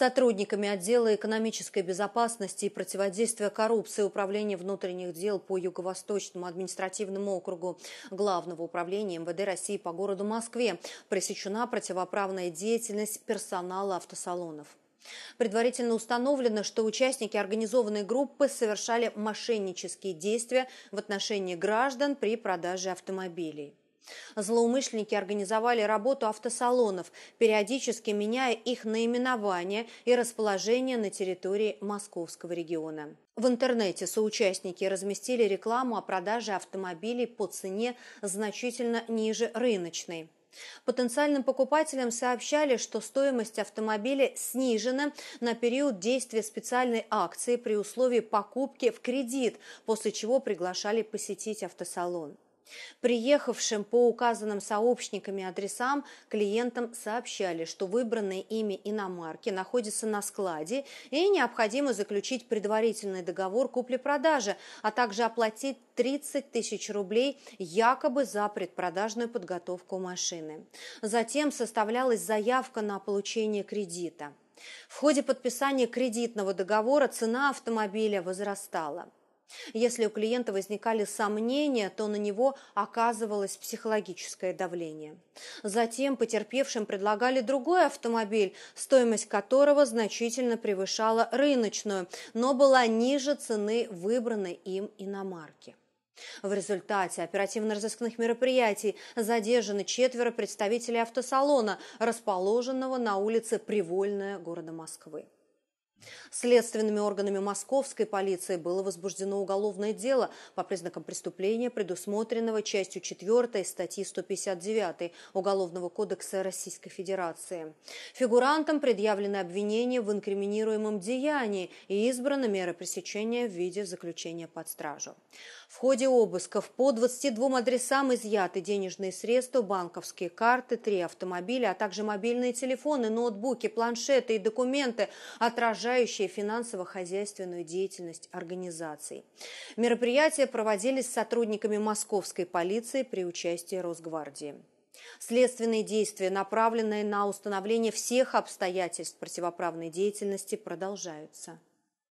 сотрудниками отдела экономической безопасности и противодействия коррупции Управления внутренних дел по Юго-Восточному административному округу Главного управления МВД России по городу Москве пресечена противоправная деятельность персонала автосалонов. Предварительно установлено, что участники организованной группы совершали мошеннические действия в отношении граждан при продаже автомобилей. Злоумышленники организовали работу автосалонов, периодически меняя их наименование и расположение на территории Московского региона. В интернете соучастники разместили рекламу о продаже автомобилей по цене значительно ниже рыночной. Потенциальным покупателям сообщали, что стоимость автомобиля снижена на период действия специальной акции при условии покупки в кредит, после чего приглашали посетить автосалон. Приехавшим по указанным сообщниками адресам клиентам сообщали, что выбранные ими иномарки находятся на складе и необходимо заключить предварительный договор купли-продажи, а также оплатить 30 тысяч рублей якобы за предпродажную подготовку машины. Затем составлялась заявка на получение кредита. В ходе подписания кредитного договора цена автомобиля возрастала. Если у клиента возникали сомнения, то на него оказывалось психологическое давление. Затем потерпевшим предлагали другой автомобиль, стоимость которого значительно превышала рыночную, но была ниже цены выбранной им иномарки. В результате оперативно-розыскных мероприятий задержаны четверо представителей автосалона, расположенного на улице Привольная города Москвы. Следственными органами московской полиции было возбуждено уголовное дело по признакам преступления, предусмотренного частью 4 статьи 159 Уголовного кодекса Российской Федерации. Фигурантам предъявлены обвинения в инкриминируемом деянии и избрана мера пресечения в виде заключения под стражу. В ходе обысков по 22 адресам изъяты денежные средства, банковские карты, три автомобиля, а также мобильные телефоны, ноутбуки, планшеты и документы, отражающие отражающее финансово-хозяйственную деятельность организаций. Мероприятия проводились с сотрудниками московской полиции при участии Росгвардии. Следственные действия, направленные на установление всех обстоятельств противоправной деятельности, продолжаются.